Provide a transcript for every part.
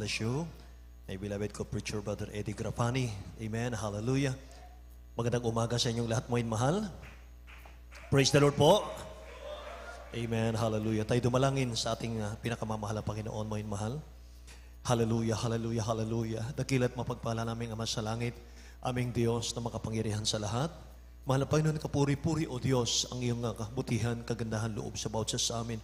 bless you. May beloved ko, Preacher Brother Eddie Grafani. Amen. Hallelujah. Magandang umaga sa inyong lahat, mga mahal. Praise the Lord po. Amen. Hallelujah. Tayo dumalangin sa ating ah, pinakamamahal na Panginoon, mga mahal. Hallelujah, hallelujah, hallelujah. Dakilat mapagpala naming Ama sa Langit, aming Diyos na makapangyarihan sa lahat. Mahal na Panginoon, kapuri-puri, O Diyos, ang iyong ah, kabutihan, kagandahan, loob sa bawat sa amin.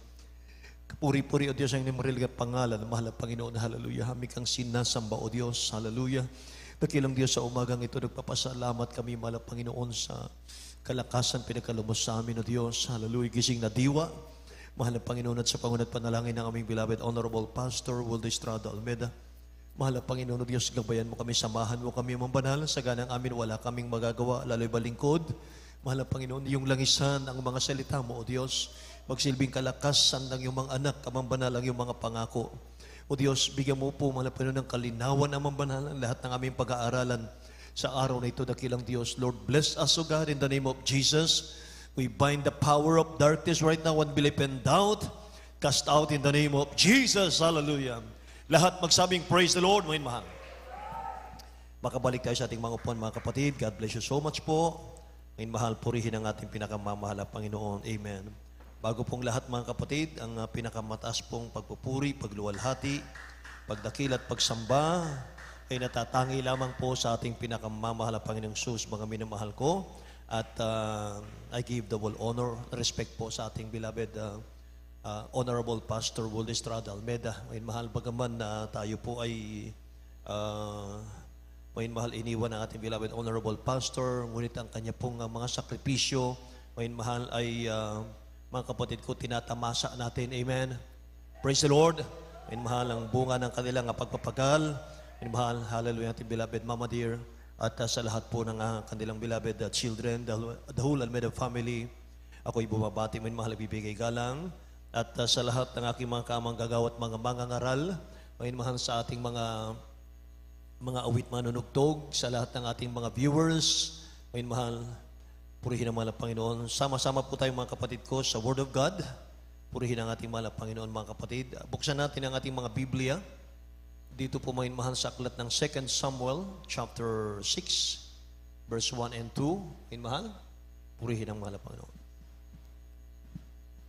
Puri-puri o Diyos ang inyong marilig at pangalan. Mahal at Panginoon, hallelujah. Kami kang sinasamba o Diyos, hallelujah. Dakilang Diyos sa umagang ito, nagpapasalamat kami, mahal at Panginoon, sa kalakasan pinagkalumos sa amin o Diyos, hallelujah. Gising na diwa, mahal at Panginoon, at sa pangunat panalangin ng aming beloved Honorable Pastor Wilde Estrada Almeda. Mahal at Panginoon o Diyos, gabayan mo kami, samahan mo kami, mambanalan sa ganang amin, wala kaming magagawa, lalo'y balingkod. Mahal at Panginoon, iyong langisan ang mga salita mo, O Diyos magsilbing kalakasan ng iyong mga anak, kamang banal ang iyong mga pangako. O Diyos, bigyan mo po, mga Panginoon, ng kalinawan, amang banal, ang lahat ng aming pag-aaralan sa araw na ito, dakilang Diyos. Lord, bless us, O God, in the name of Jesus. We bind the power of darkness right now, believe and doubt. Cast out in the name of Jesus. Hallelujah. Lahat magsabing praise the Lord, mga mahal. Makabalik tayo sa ating mga upuan, mga kapatid. God bless you so much po. Ngayon mahal, purihin ang ating pinakamamahal na Panginoon. Amen. Bago pong lahat mga kapatid, ang ah, pinakamataas pong pagpupuri, pagluwalhati, pagdakil at pagsamba ay natatangi lamang po sa ating pinakamamahal na Panginoong Sus, mga minamahal ko. At uh, I give double honor, respect po sa ating beloved uh, uh, Honorable Pastor Will Estrada Almeda. Ngayon mahal bagaman na tayo po ay uh, ngayon mahal iniwan ng ating beloved Honorable Pastor, ngunit ang kanya pong uh, mga sakripisyo, ngayon mahal ay uh, mga kapatid ko, tinatamasa natin. Amen. Praise the Lord. Amen. Mahal ang bunga ng kanilang pagpapagal. Amen. Mahal, hallelujah, ating beloved mama dear. At uh, sa lahat po ng uh, kanilang beloved uh, children, the, the whole Almeda family, ako'y bumabati, amen, mahal, ibibigay galang. At uh, sa lahat ng aking mga kamang gagawat, mga mangangaral, amen, mahal sa ating mga mga awit manunugtog, sa lahat ng ating mga viewers, amen, mahal, Purihin ang mahal Panginoon. Sama-sama po tayo mga kapatid ko sa Word of God. Purihin ang ating mahal Panginoon mga kapatid. Buksan natin ang ating mga Biblia. Dito po may mahal sa aklat ng 2 Samuel chapter 6 verse 1 and 2. In mahal, purihin ang mahal Panginoon.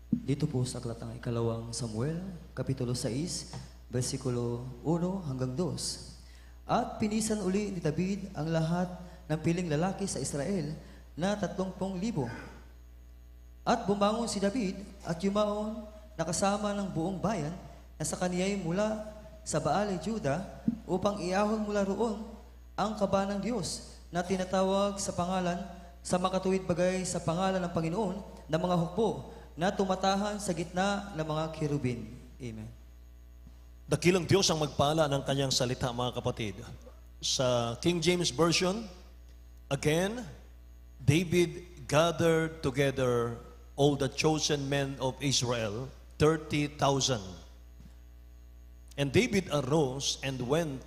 Dito po sa aklat ng ikalawang Samuel, Kapitulo 6, versikulo 1 hanggang 2. At pinisan uli ni David ang lahat ng piling lalaki sa Israel na 30,000. At bumangon si David at yumaon nakasama ng buong bayan na sa kaniya'y mula sa Baale, Juda, upang iahon mula roon ang kaba ng Diyos na tinatawag sa pangalan sa makatuwid bagay sa pangalan ng Panginoon ng mga hukbo na tumatahan sa gitna ng mga kirubin. Amen. Dakilang Diyos ang magpala ng kanyang salita, mga kapatid. Sa King James Version, again, David gathered together all the chosen men of Israel, 30,000. And David arose and went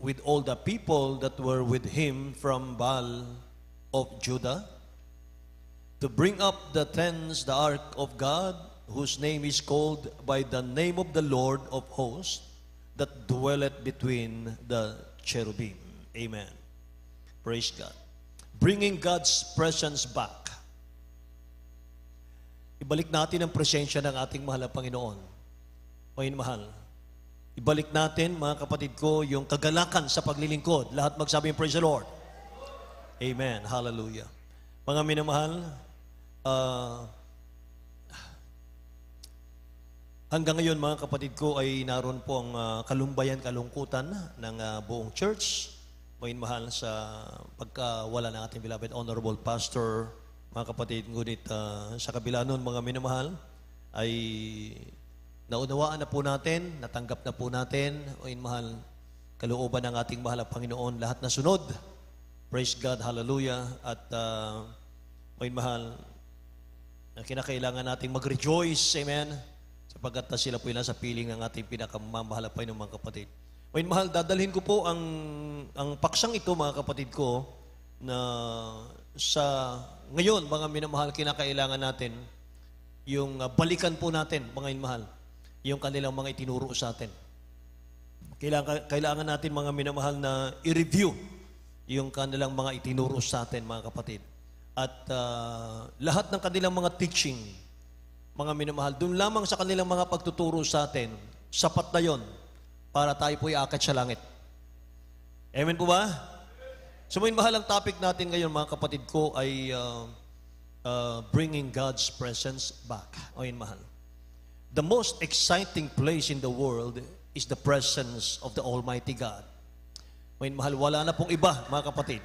with all the people that were with him from Baal of Judah to bring up the tents, the ark of God, whose name is called by the name of the Lord of hosts, that dwelleth between the cherubim. Amen. Praise God. Bringing God's presence back. Ibalik natin ang presensya ng ating mahal na Panginoon. Mahin mahal. Ibalik natin, mga kapatid ko, yung kagalakan sa paglilingkod. Lahat magsabi, praise the Lord. Amen. Hallelujah. Mga minamahal, uh, hanggang ngayon mga kapatid ko ay naroon po ang uh, kalumbayan, kalungkutan ng uh, buong church may mahal sa pagkawala ng ating beloved Honorable Pastor, mga kapatid, ngunit uh, sa kabila nun, mga minamahal, ay naunawaan na po natin, natanggap na po natin, o mahal, kalooban ng ating mahal at Panginoon, lahat na sunod. Praise God, hallelujah, at uh, ah, may mahal, na kinakailangan nating mag-rejoice, amen, sapagkat na sila po yung nasa piling ng ating pinakamamahal pa Panginoon, mga kapatid. Main mahal, dadalhin ko po ang, ang paksang ito, mga kapatid ko, na sa ngayon, mga minamahal, kinakailangan natin yung ah, balikan po natin, mga minamahal, yung kanilang mga itinuro sa atin. Kailangan, kailangan natin, mga minamahal, na i-review yung kanilang mga itinuro sa atin, mga kapatid. At uh, lahat ng kanilang mga teaching, mga minamahal, doon lamang sa kanilang mga pagtuturo sa atin, sapat na yon para tayo po'y akat sa langit. Amen po ba? So may mahalang topic natin ngayon mga kapatid ko ay uh, uh, bringing God's presence back. O yun mahal. The most exciting place in the world is the presence of the Almighty God. May mahal, wala na pong iba mga kapatid.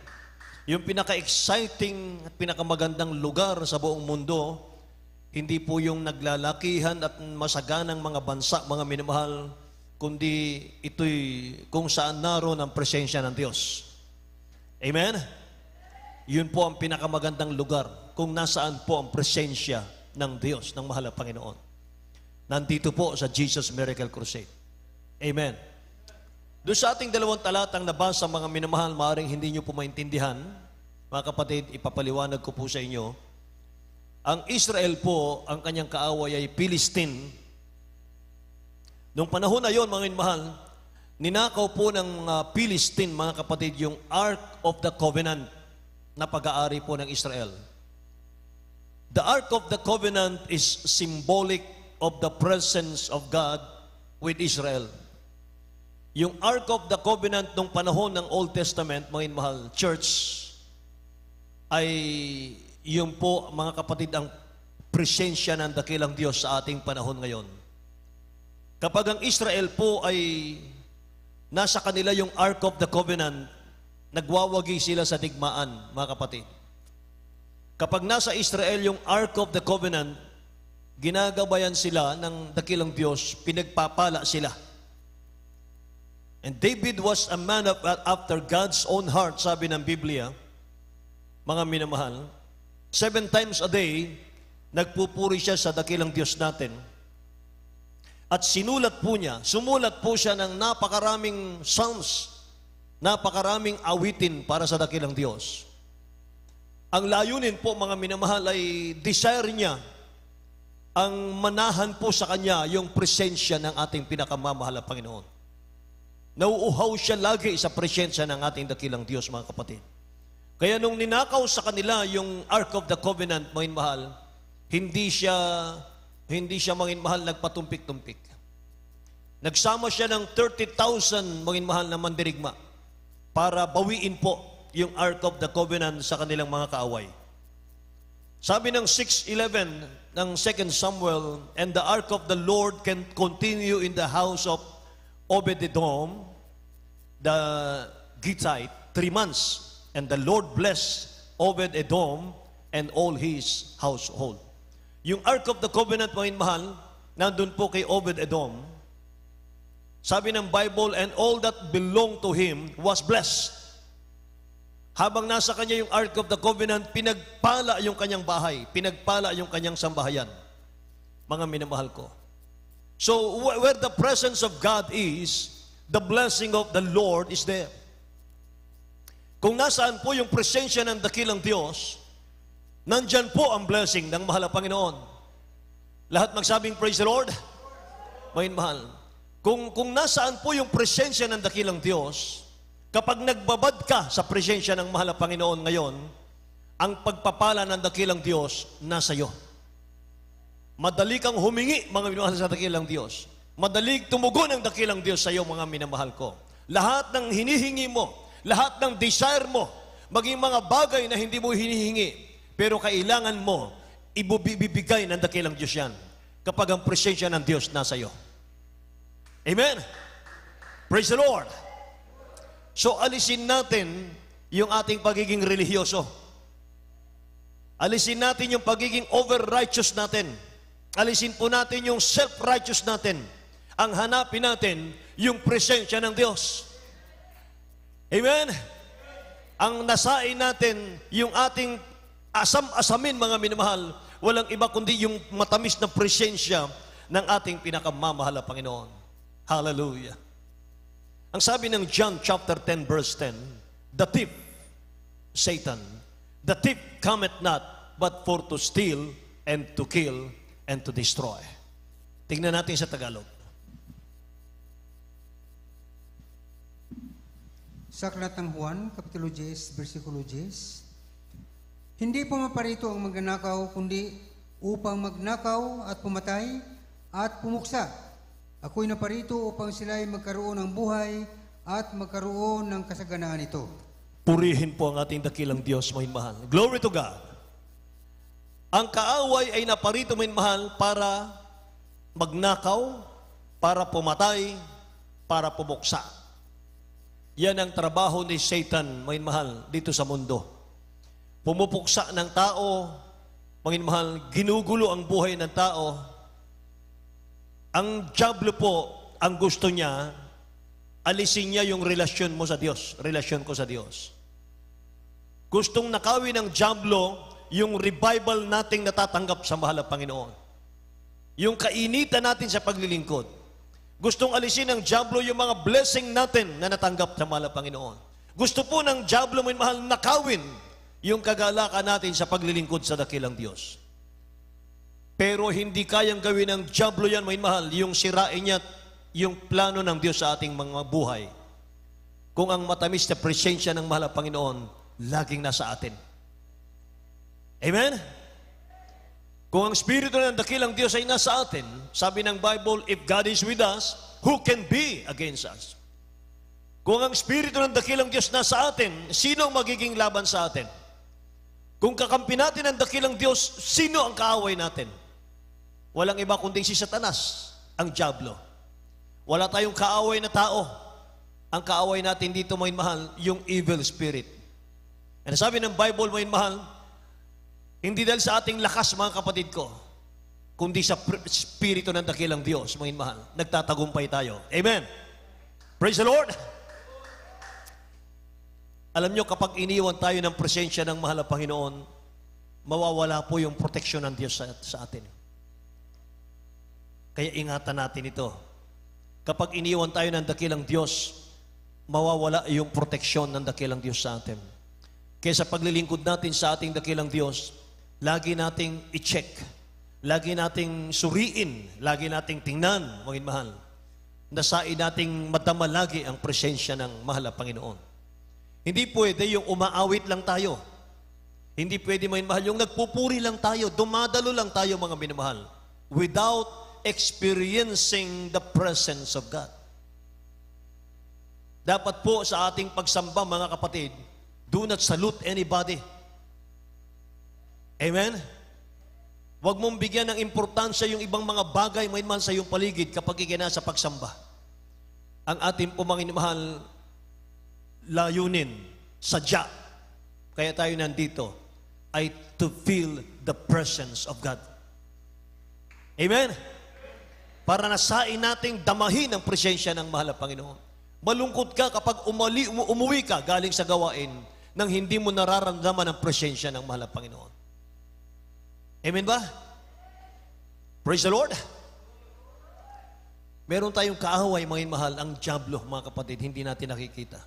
Yung pinaka-exciting at pinakamagandang lugar sa buong mundo, hindi po yung naglalakihan at masaganang mga bansa, mga minamahal, kundi ito'y kung saan naroon ang presensya ng Diyos. Amen? Yun po ang pinakamagandang lugar kung nasaan po ang presensya ng Diyos, ng mahal na Panginoon. Nandito po sa Jesus Miracle Crusade. Amen. Doon sa ating dalawang talatang nabasa, mga minamahal, maaaring hindi nyo po maintindihan. Mga kapatid, ipapaliwanag ko po sa inyo. Ang Israel po, ang kanyang kaaway ay Philistine, Noong panahon na yon, mga inmahal, ninakaw po ng mga Philistine, mga kapatid, yung Ark of the Covenant na pag-aari po ng Israel. The Ark of the Covenant is symbolic of the presence of God with Israel. Yung Ark of the Covenant nung panahon ng Old Testament, mga inmahal, church, ay yung po, mga kapatid, ang presensya ng dakilang Diyos sa ating panahon ngayon. Kapag ang Israel po ay nasa kanila yung Ark of the Covenant, nagwawagi sila sa digmaan, mga kapatid. Kapag nasa Israel yung Ark of the Covenant, ginagabayan sila ng dakilang Diyos, pinagpapala sila. And David was a man of, after God's own heart, sabi ng Biblia, mga minamahal. Seven times a day, nagpupuri siya sa dakilang Diyos natin at sinulat po niya, sumulat po siya ng napakaraming psalms, napakaraming awitin para sa dakilang Diyos. Ang layunin po mga minamahal ay desire niya ang manahan po sa Kanya yung presensya ng ating pinakamamahal na Panginoon. Nauuhaw siya lagi sa presensya ng ating dakilang Diyos, mga kapatid. Kaya nung ninakaw sa kanila yung Ark of the Covenant, mahin mahal, hindi siya hindi siya mangin mahal nagpatumpik-tumpik. Nagsama siya ng 30,000 mangin mahal na mandirigma para bawiin po yung Ark of the Covenant sa kanilang mga kaaway. Sabi ng 6.11 ng 2 Samuel, And the Ark of the Lord can continue in the house of Obed-Edom, the Gittite, three months. And the Lord bless Obed-Edom and all his household. Yung Ark of the Covenant, mga mahal, nandun po kay Obed-Edom. Sabi ng Bible, and all that belonged to him was blessed. Habang nasa kanya yung Ark of the Covenant, pinagpala yung kanyang bahay, pinagpala yung kanyang sambahayan. Mga minamahal ko. So, where the presence of God is, the blessing of the Lord is there. Kung nasaan po yung presensya ng dakilang Diyos, Nandyan po ang blessing ng mahal na Panginoon. Lahat magsabing praise the Lord. Mahin mahal. Kung, kung nasaan po yung presensya ng dakilang Diyos, kapag nagbabad ka sa presensya ng mahal na Panginoon ngayon, ang pagpapala ng dakilang Diyos nasa iyo. Madali kang humingi, mga minamahal sa dakilang Diyos. Madali tumugon ang dakilang Diyos sa iyo, mga minamahal ko. Lahat ng hinihingi mo, lahat ng desire mo, maging mga bagay na hindi mo hinihingi, pero kailangan mo, ibibigay ng dakilang Diyos yan kapag ang presensya ng Diyos nasa iyo. Amen? Praise the Lord! So, alisin natin yung ating pagiging religyoso. Alisin natin yung pagiging over-righteous natin. Alisin po natin yung self-righteous natin. Ang hanapin natin, yung presensya ng Diyos. Amen? Ang nasain natin, yung ating asam-asamin mga minamahal, walang iba kundi yung matamis na presensya ng ating pinakamamahal na Panginoon. Hallelujah. Ang sabi ng John chapter 10 verse 10, The thief, Satan, the thief cometh not but for to steal and to kill and to destroy. Tingnan natin sa Tagalog. Sa Aklat ng Juan, Kapitulo 10, versikulo 10, hindi po maparito ang magnanakaw, kundi upang magnakaw at pumatay at pumuksa. Ako'y naparito upang sila'y magkaroon ng buhay at magkaroon ng kasaganaan ito. Purihin po ang ating dakilang Diyos, may mahal. Glory to God! Ang kaaway ay naparito, may mahal, para magnakaw, para pumatay, para pumuksa. Yan ang trabaho ni Satan, may mahal, dito sa mundo pumupuksa ng tao, Panginmahal, ginugulo ang buhay ng tao. Ang diablo po, ang gusto niya, alisin niya yung relasyon mo sa Diyos, relasyon ko sa Diyos. Gustong nakawin ng diablo yung revival nating natatanggap sa mahal na Panginoon. Yung kainitan natin sa paglilingkod. Gustong alisin ng diablo yung mga blessing natin na natanggap sa mahal na Panginoon. Gusto po ng diablo, mahal, nakawin yung kagalakan natin sa paglilingkod sa dakilang Diyos. Pero hindi kayang gawin ng Diablo yan, may mahal, yung sirain niya, yung plano ng Diyos sa ating mga buhay. Kung ang matamis na presensya ng mahal na Panginoon, laging nasa atin. Amen? Kung ang Espiritu ng dakilang Diyos ay nasa atin, sabi ng Bible, if God is with us, who can be against us? Kung ang Espiritu ng dakilang Diyos nasa atin, sino ang magiging laban sa atin? Kung kakampi natin ang dakilang Diyos, sino ang kaaway natin? Walang iba kundi si Satanas, ang Diablo. Wala tayong kaaway na tao. Ang kaaway natin dito, may mahal, yung evil spirit. At ano sabi ng Bible, may mahal, hindi dahil sa ating lakas, mga kapatid ko, kundi sa spirito ng dakilang Diyos, mga mahal. Nagtatagumpay tayo. Amen. Praise the Lord. Alam nyo, kapag iniwan tayo ng presensya ng mahal na Panginoon, mawawala po yung protection ng Diyos sa, sa atin. Kaya ingatan natin ito. Kapag iniwan tayo ng dakilang Diyos, mawawala yung protection ng dakilang Diyos sa atin. Kaya sa paglilingkod natin sa ating dakilang Diyos, lagi nating i-check, lagi nating suriin, lagi nating tingnan, mga mahal. na Nasain nating madama lagi ang presensya ng mahal na Panginoon. Hindi pwede yung umaawit lang tayo. Hindi pwede may mahal. Yung nagpupuri lang tayo, dumadalo lang tayo mga minamahal. Without experiencing the presence of God. Dapat po sa ating pagsamba mga kapatid, do not salute anybody. Amen? Huwag mong bigyan ng importansya yung ibang mga bagay may man sa iyong paligid kapag ikinasa pagsamba. Ang ating pumangin mahal, layunin, sadya, kaya tayo nandito, ay to feel the presence of God. Amen? Para nasain nating damahin ang presensya ng mahal na Panginoon. Malungkot ka kapag umali, umuwi ka galing sa gawain nang hindi mo nararamdaman ang presensya ng mahal na Panginoon. Amen ba? Praise the Lord. Meron tayong kaaway, mga mahal, ang jablo, mga kapatid, hindi natin nakikita.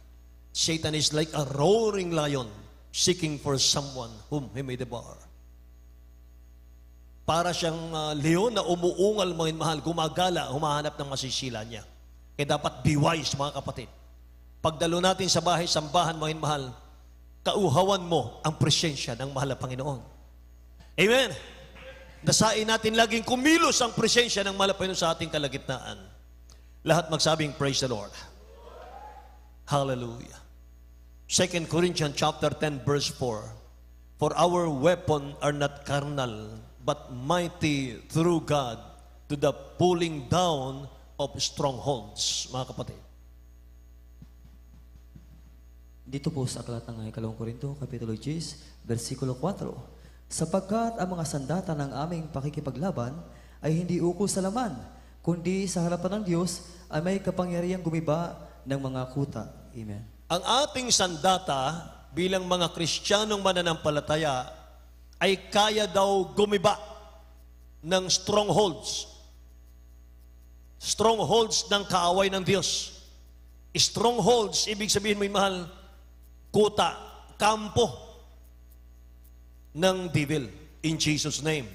Satan is like a roaring lion seeking for someone whom he may devour. Para siyang uh, leon na umuungal, mga mahal, gumagala, humahanap ng masisila niya. Kaya dapat be wise, mga kapatid. Pagdalo natin sa bahay, sambahan, mo mahal, kauhawan mo ang presensya ng mahal na Panginoon. Amen? Dasain natin laging kumilos ang presensya ng mahal na Panginoon sa ating kalagitnaan. Lahat magsabing, Praise the Lord. Hallelujah. 2 Corinthians chapter 10 verse 4 For our weapon are not carnal but mighty through God to the pulling down of strongholds mga kapatid Dito po sa aklat ng ikalawang Korinto kapitulo 10 versikulo 4 Sapagkat ang mga sandata ng aming pakikipaglaban ay hindi ukol sa laman kundi sa harapan ng Diyos ay may kapangyarihang gumiba ng mga kuta Amen ang ating sandata bilang mga Kristiyanong mananampalataya ay kaya daw gumiba ng strongholds. Strongholds ng kaaway ng Diyos. Strongholds, ibig sabihin may mahal, kuta, kampo ng devil in Jesus' name.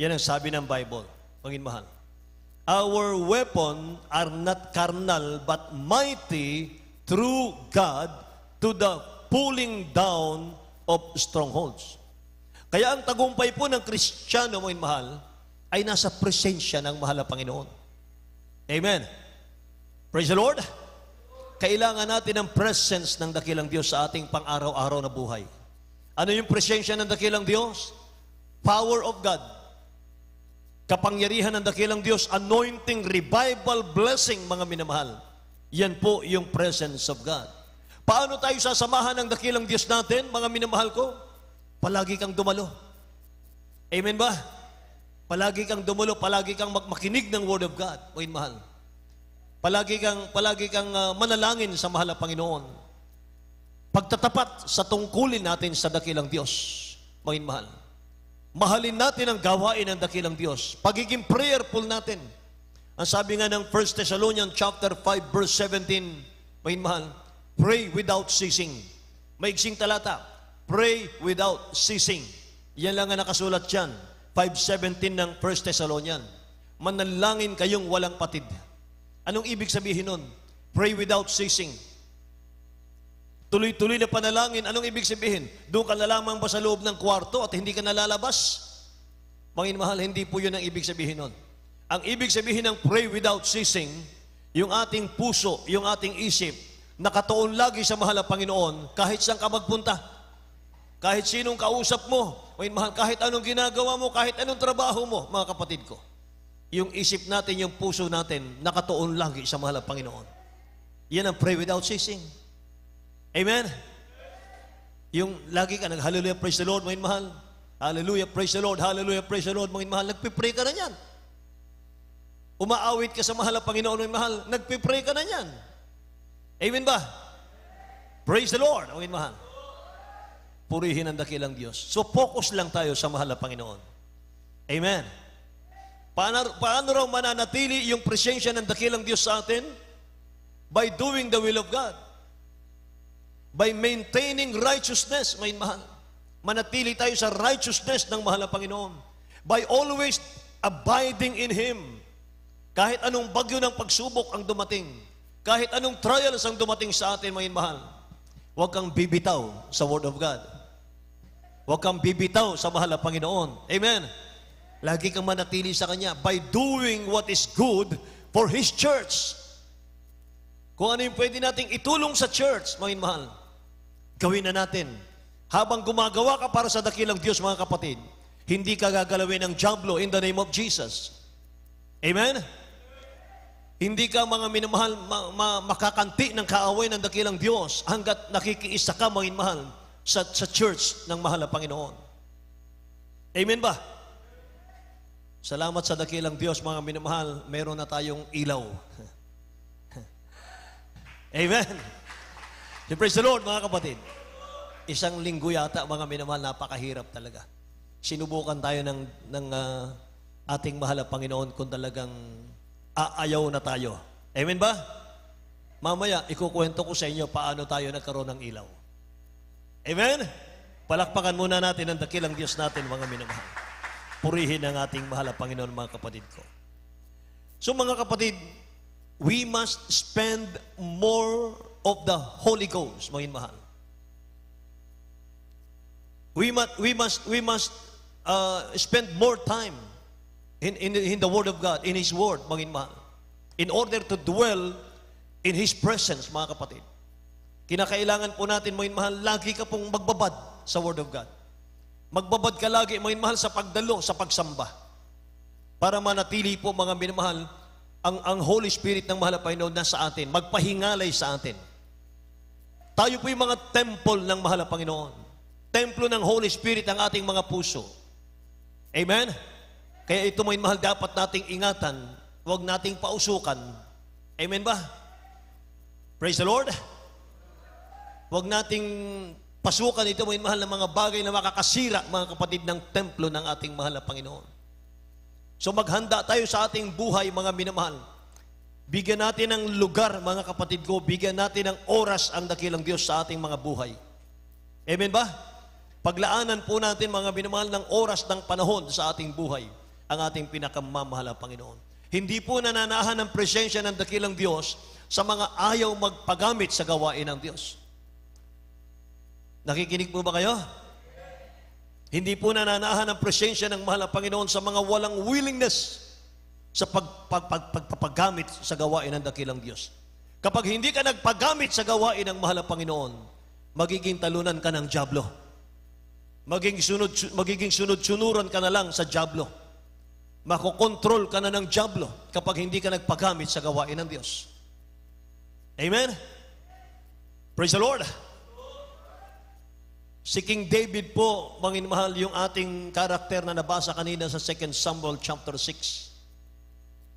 Yan ang sabi ng Bible, Panginoon mahal. Our weapon are not carnal but mighty through God to the pulling down of strongholds. Kaya ang tagumpay po ng Kristiyano, mga mahal, ay nasa presensya ng mahal na Panginoon. Amen. Praise the Lord. Kailangan natin ang presence ng dakilang Diyos sa ating pang-araw-araw na buhay. Ano yung presensya ng dakilang Diyos? Power of God. Kapangyarihan ng dakilang Diyos, anointing, revival, blessing, mga minamahal. Yan po yung presence of God. Paano tayo sasamahan ng dakilang Diyos natin, mga minamahal ko? Palagi kang dumalo. Amen ba? Palagi kang dumulo, palagi kang makinig ng Word of God, mga mahal. Palagi kang, palagi kang ah, manalangin sa mahal na Panginoon. Pagtatapat sa tungkulin natin sa dakilang Diyos, mga mahal. Mahalin natin ang gawain ng dakilang Diyos. Pagiging prayerful natin ang sabi nga ng 1 Thessalonians chapter 5 verse 17, mahin mahal, pray without ceasing. Maiksing talata, pray without ceasing. Yan lang ang nakasulat yan. 5.17 ng 1 Thessalonians. Manalangin kayong walang patid. Anong ibig sabihin nun? Pray without ceasing. Tuloy-tuloy na panalangin. Anong ibig sabihin? Doon ka na lamang ba sa loob ng kwarto at hindi ka nalalabas? Mangin mahal, hindi po yun ang ibig sabihin nun. Ang ibig sabihin ng pray without ceasing, yung ating puso, yung ating isip, nakatuon lagi sa mahal na Panginoon kahit saan ka magpunta. Kahit sinong kausap mo, may mahal, kahit anong ginagawa mo, kahit anong trabaho mo, mga kapatid ko. Yung isip natin, yung puso natin, nakatuon lagi sa mahal na Panginoon. Yan ang pray without ceasing. Amen? Yung lagi ka, nag-hallelujah, praise the Lord, mga mahal. Hallelujah, praise the Lord, hallelujah, praise the Lord, mga mahal. Nagpipray ka na yan umaawit ka sa mahal na Panginoon ng mahal, nagpe-pray ka na niyan. Amen ba? Praise the Lord, amin mahal. Purihin ang dakilang Diyos. So focus lang tayo sa mahal na Panginoon. Amen. Paano, paano raw mananatili yung presensya ng dakilang Diyos sa atin? By doing the will of God. By maintaining righteousness, Amen mahal. Manatili tayo sa righteousness ng mahal na Panginoon. By always abiding in Him kahit anong bagyo ng pagsubok ang dumating, kahit anong trials ang dumating sa atin, mga mahal, huwag kang bibitaw sa Word of God. Huwag kang bibitaw sa mahal na Panginoon. Amen. Lagi kang manatili sa Kanya by doing what is good for His church. Kung ano yung pwede nating itulong sa church, mga mahal, gawin na natin. Habang gumagawa ka para sa dakilang Diyos, mga kapatid, hindi ka gagalawin ng jablo in the name of Jesus. Amen? Hindi ka mga minamahal ma- ma- makakanti ng kaaway ng dakilang Diyos hanggat nakikiisa ka mga mahal sa, sa church ng mahal na Panginoon. Amen ba? Salamat sa dakilang Diyos mga minamahal, meron na tayong ilaw. Amen. So praise the Lord mga kapatid. Isang linggo yata mga minamahal, napakahirap talaga. Sinubukan tayo ng, ng uh, ating mahal na Panginoon kung talagang aayaw na tayo. Amen ba? Mamaya, ikukwento ko sa inyo paano tayo nagkaroon ng ilaw. Amen? Palakpakan muna natin ang dakilang Diyos natin, mga minamahal. Purihin ang ating mahal na Panginoon, mga kapatid ko. So mga kapatid, we must spend more of the Holy Ghost, mga minamahal. We must, we must, we must uh, spend more time in, in, in the Word of God, in His Word, mga mahal. In order to dwell in His presence, mga kapatid. Kinakailangan po natin, mga mahal, lagi ka pong magbabad sa Word of God. Magbabad ka lagi, mga mahal, sa pagdalo, sa pagsamba. Para manatili po, mga minamahal, ang, ang Holy Spirit ng mahal na Panginoon na sa atin, magpahingalay sa atin. Tayo po yung mga temple ng mahal na Panginoon. Templo ng Holy Spirit ang ating mga puso. Amen? Kaya ito may mahal dapat nating ingatan, huwag nating pausukan. Amen ba? Praise the Lord. Huwag nating pasukan ito may mahal ng mga bagay na makakasira, mga kapatid, ng templo ng ating mahal na Panginoon. So maghanda tayo sa ating buhay, mga minamahal. Bigyan natin ng lugar, mga kapatid ko. Bigyan natin ng oras ang dakilang Diyos sa ating mga buhay. Amen ba? Paglaanan po natin, mga minamahal, ng oras ng panahon sa ating buhay ang ating pinakamamahal na Panginoon. Hindi po nananahan ang presensya ng dakilang Diyos sa mga ayaw magpagamit sa gawain ng Diyos. Nakikinig po ba kayo? Hindi po nananahan ang presensya ng mahal na Panginoon sa mga walang willingness sa pag, pag, pag, pagpapagamit sa gawain ng dakilang Diyos. Kapag hindi ka nagpagamit sa gawain ng mahal na Panginoon, magiging talunan ka ng Diablo. Maging sunod, magiging sunod-sunuran ka na lang sa Diablo makokontrol ka na ng Diablo kapag hindi ka nagpagamit sa gawain ng Diyos. Amen? Praise the Lord. Si King David po, mangin mahal, yung ating karakter na nabasa kanina sa 2 Samuel chapter 6.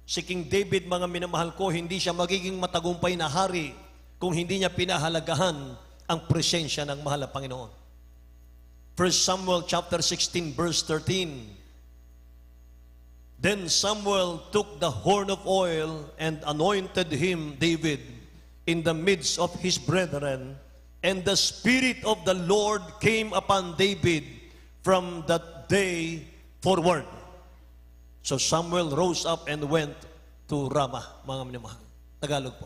Si King David, mga minamahal ko, hindi siya magiging matagumpay na hari kung hindi niya pinahalagahan ang presensya ng mahal na Panginoon. 1 Samuel chapter 16 verse 13. Then Samuel took the horn of oil and anointed him, David, in the midst of his brethren. And the Spirit of the Lord came upon David from that day forward. So Samuel rose up and went to Ramah, mga minamahal. Tagalog po.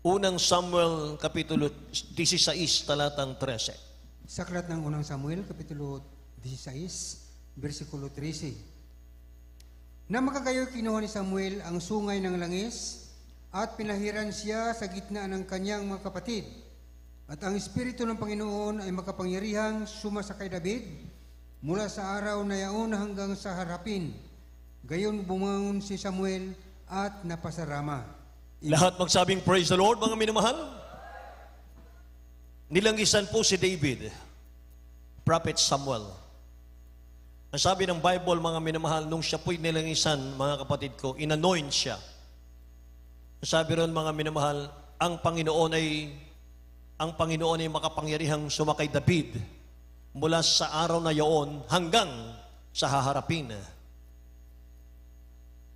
Unang Samuel, Kapitulo 16, talatang 13. Saklat ng Unang Samuel, Kapitulo 16, versikulo 13. Na makakayo kinuha ni Samuel ang sungay ng langis at pinahiran siya sa gitna ng kanyang mga kapatid. At ang Espiritu ng Panginoon ay makapangyarihang sumasakay David mula sa araw na yaon hanggang sa harapin. Gayon bumangon si Samuel at napasarama. Amen. Lahat magsabing praise the Lord mga minamahal. Nilangisan po si David, Prophet Samuel. Ang sabi ng Bible, mga minamahal, nung siya po'y nilangisan, mga kapatid ko, inanoint siya. Ang sabi ron, mga minamahal, ang Panginoon ay ang Panginoon ay makapangyarihang sumakay David mula sa araw na yaon hanggang sa haharapin.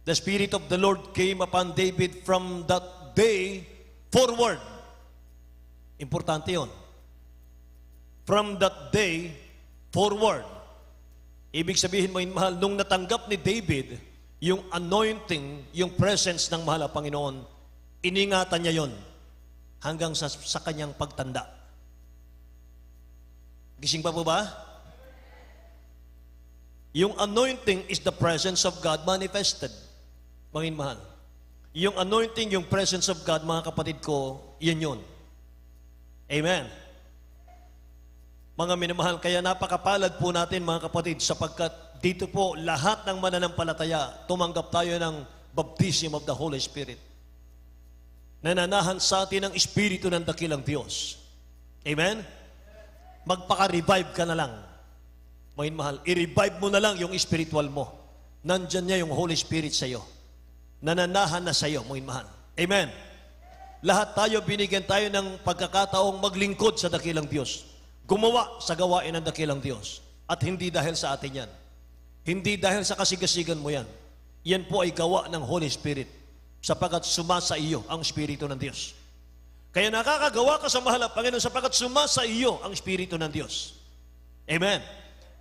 The Spirit of the Lord came upon David from that day forward. Importante yon. From that day forward Ibig sabihin mo, mahal, nung natanggap ni David yung anointing, yung presence ng mahal na Panginoon, iningatan niya yon hanggang sa, sa kanyang pagtanda. Gising pa po ba? Yung anointing is the presence of God manifested. Mangin mahal. Yung anointing, yung presence of God, mga kapatid ko, yun yun. Amen. Mga minamahal, kaya napakapalad po natin mga kapatid sapagkat dito po lahat ng mananampalataya tumanggap tayo ng baptism of the Holy Spirit. Nananahan sa atin ang Espiritu ng dakilang Diyos. Amen? Magpaka-revive ka na lang. Mahin mahal, i-revive mo na lang yung spiritual mo. Nandyan niya yung Holy Spirit sa iyo. Nananahan na sa iyo, mahin mahal. Amen? Lahat tayo, binigyan tayo ng pagkakataong maglingkod sa dakilang Diyos. Gumawa sa gawain ng dakilang Diyos. At hindi dahil sa atin yan. Hindi dahil sa kasigasigan mo yan. Yan po ay gawa ng Holy Spirit sapagat sumasa iyo ang Espiritu ng Diyos. Kaya nakakagawa ka sa mahal Panginoon sapagat sumasa iyo ang Espiritu ng Diyos. Amen.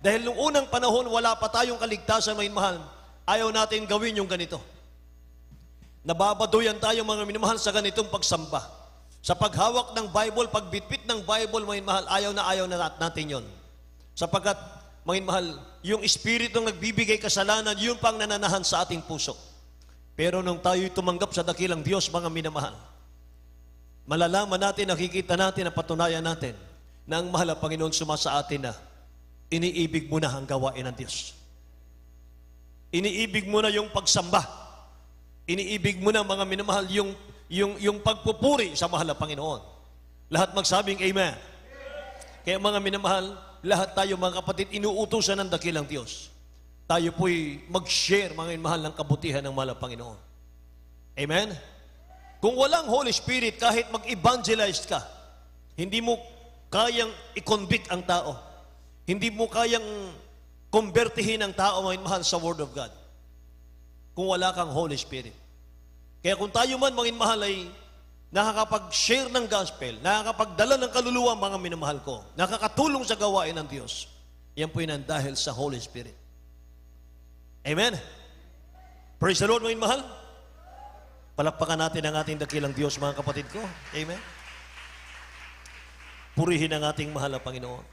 Dahil noong unang panahon, wala pa tayong kaligtasan, may mahal, ayaw natin gawin yung ganito. Nababadoyan tayo mga minamahal sa ganitong pagsamba. Sa paghawak ng Bible, pagbitbit ng Bible, mahin mahal, ayaw na ayaw na natin yon. Sapagkat, mahin mahal, yung espiritu ng nagbibigay kasalanan, yun pang nananahan sa ating puso. Pero nung tayo'y tumanggap sa dakilang Diyos, mga minamahal, malalaman natin, nakikita natin, napatunayan natin na ang mahal ang Panginoon sa atin na iniibig mo na ang gawain ng Diyos. Iniibig mo na yung pagsamba. Iniibig mo na, mga minamahal, yung yung, yung pagpupuri sa mahal na Panginoon. Lahat magsabing Amen. Kaya mga minamahal, lahat tayo mga kapatid, inuutosan ng dakilang Diyos. Tayo po'y mag-share, mga minamahal, ng kabutihan ng mahal na Panginoon. Amen? Kung walang Holy Spirit, kahit mag-evangelize ka, hindi mo kayang i-convict ang tao. Hindi mo kayang konvertihin ang tao, mga mahal, sa Word of God. Kung wala kang Holy Spirit. Kaya kung tayo man, mga inmahalay, nakakapag-share ng gospel, nakakapagdala ng kaluluwa, mga minamahal ko, nakakatulong sa gawain ng Diyos, yan po yun dahil sa Holy Spirit. Amen? Praise the Lord, mga inmahal. Palakpakan natin ang ating dakilang Diyos, mga kapatid ko. Amen? Purihin ang ating mahal na Panginoon.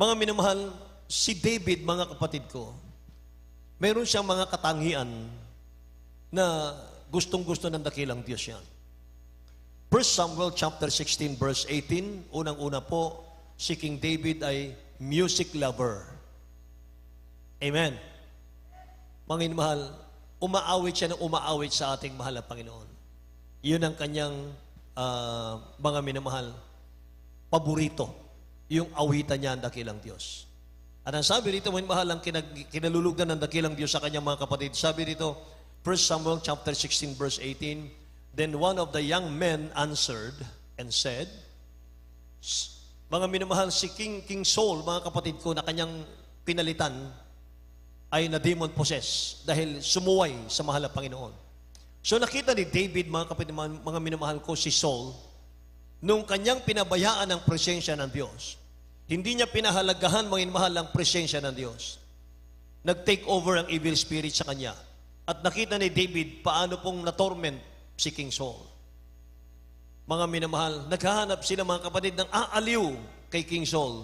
Mga minamahal, si David, mga kapatid ko, meron siyang mga katangian na Gustong-gusto ng dakilang Diyos yan. 1 Samuel chapter 16 verse 18, unang-una po, si King David ay music lover. Amen. Mangin mahal, umaawit siya ng umaawit sa ating mahal na Panginoon. Yun ang kanyang uh, mga minamahal, paborito, yung awitan niya ang dakilang Diyos. At ang sabi rito, mahal ang kinag- kinalulugdan ng dakilang Diyos sa kanyang mga kapatid. Sabi dito, 1 Samuel chapter 16 verse 18, Then one of the young men answered and said, Mga minamahal, si King, King Saul, mga kapatid ko, na kanyang pinalitan ay na demon possess dahil sumuway sa mahal na Panginoon. So nakita ni David, mga kapatid, mga minamahal ko, si Saul, nung kanyang pinabayaan ang presensya ng Diyos. Hindi niya pinahalagahan, mga minamahal, ang presensya ng Diyos. Nag-take over ang evil spirit sa kanya. At nakita ni David paano pong natorment si King Saul. Mga minamahal, naghahanap sila mga kapatid ng aaliw kay King Saul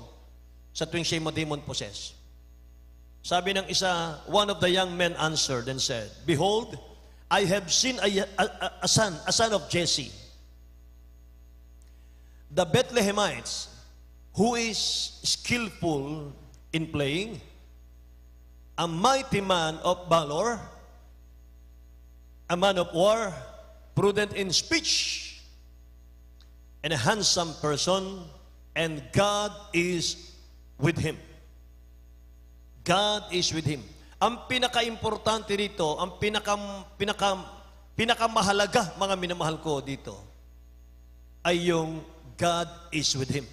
sa tuwing siya'y ma-demon possess. Sabi ng isa, one of the young men answered and said, Behold, I have seen a, a, a son, a son of Jesse. The Bethlehemites, who is skillful in playing, a mighty man of valor, a man of war, prudent in speech, and a handsome person, and God is with him. God is with him. Ang pinaka-importante dito, ang pinaka, pinaka, pinakamahalaga, mga minamahal ko dito, ay yung God is with him.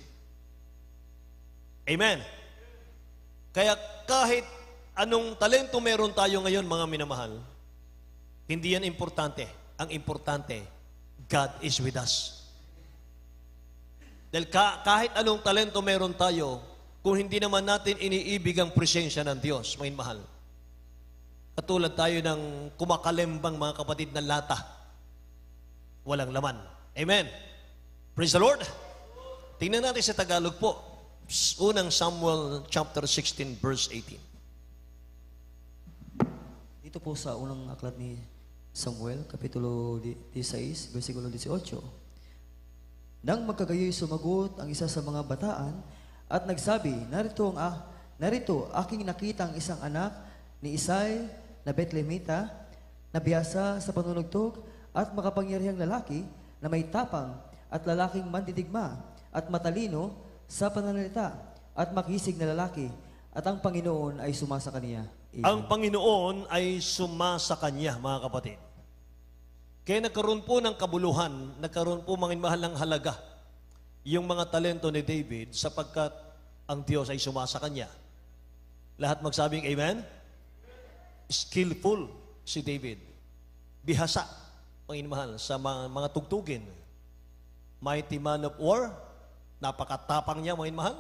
Amen. Kaya kahit anong talento meron tayo ngayon, mga minamahal, hindi yan importante. Ang importante, God is with us. Dahil ka, kahit anong talento meron tayo, kung hindi naman natin iniibig ang presensya ng Diyos, main mahal. Katulad tayo ng kumakalembang mga kapatid na lata. Walang laman. Amen. Praise the Lord. Tingnan natin sa Tagalog po. Unang Samuel chapter 16 verse 18. Dito po sa unang aklat ni Samuel, Kapitulo 16, versikulo 18. Nang magkagayoy sumagot ang isa sa mga bataan at nagsabi, narito, ang, ah, narito aking nakita ang isang anak ni Isay na Betlemita na biyasa sa panunugtog at makapangyarihang lalaki na may tapang at lalaking mandidigma at matalino sa pananalita at makisig na lalaki at ang Panginoon ay sumasa kaniya. Ang Panginoon ay sumasa kanya, mga kapatid. Kaya nagkaroon po ng kabuluhan, nagkaroon po mga mahalang halaga yung mga talento ni David sapagkat ang Diyos ay sumasa kanya. Lahat magsabing Amen? Skillful si David. Bihasa, Panginoon sa mga, mga tugtugin. Mighty man of war, napakatapang niya, Panginoon mahal.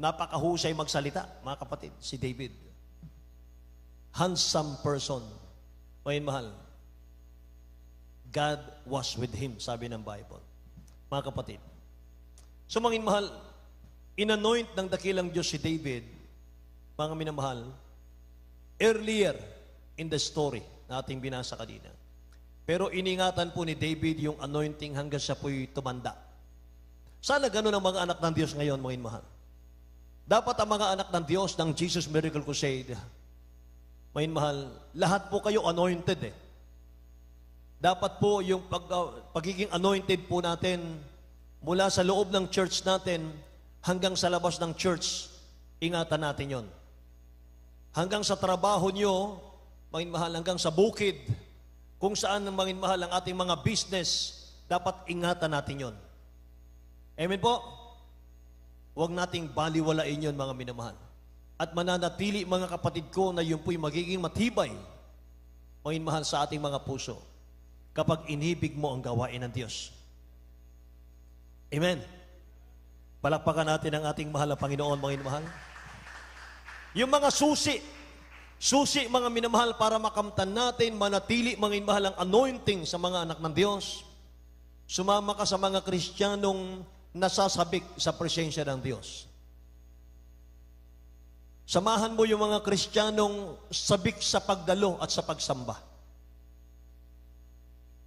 Napakahusay magsalita, mga kapatid, si David. Handsome person, Panginoon mahal God was with him, sabi ng Bible. Mga kapatid, sumangin mahal, inanoint ng dakilang Diyos si David, mga minamahal, earlier in the story na ating binasa kanina. Pero iningatan po ni David yung anointing hanggang siya po'y tumanda. Sana ganun ang mga anak ng Diyos ngayon, mga mahal. Dapat ang mga anak ng Diyos ng Jesus Miracle Crusade, mahin mahal, lahat po kayo anointed eh dapat po yung pag, uh, pagiging anointed po natin mula sa loob ng church natin hanggang sa labas ng church, ingatan natin yon. Hanggang sa trabaho nyo, maging mahal, hanggang sa bukid, kung saan mangin mahal ang ating mga business, dapat ingatan natin yon. Amen po? Huwag nating baliwalain yon mga minamahal. At mananatili mga kapatid ko na yun po'y magiging matibay, maging mahal sa ating mga puso kapag inibig mo ang gawain ng Diyos. Amen. Palakpakan natin ang ating mahal na Panginoon, mga inmahal. Yung mga susi, susi mga minamahal para makamtan natin, manatili mga inmahal ang anointing sa mga anak ng Diyos. Sumama ka sa mga Kristiyanong nasasabik sa presensya ng Diyos. Samahan mo yung mga Kristiyanong sabik sa pagdalo at sa pagsamba.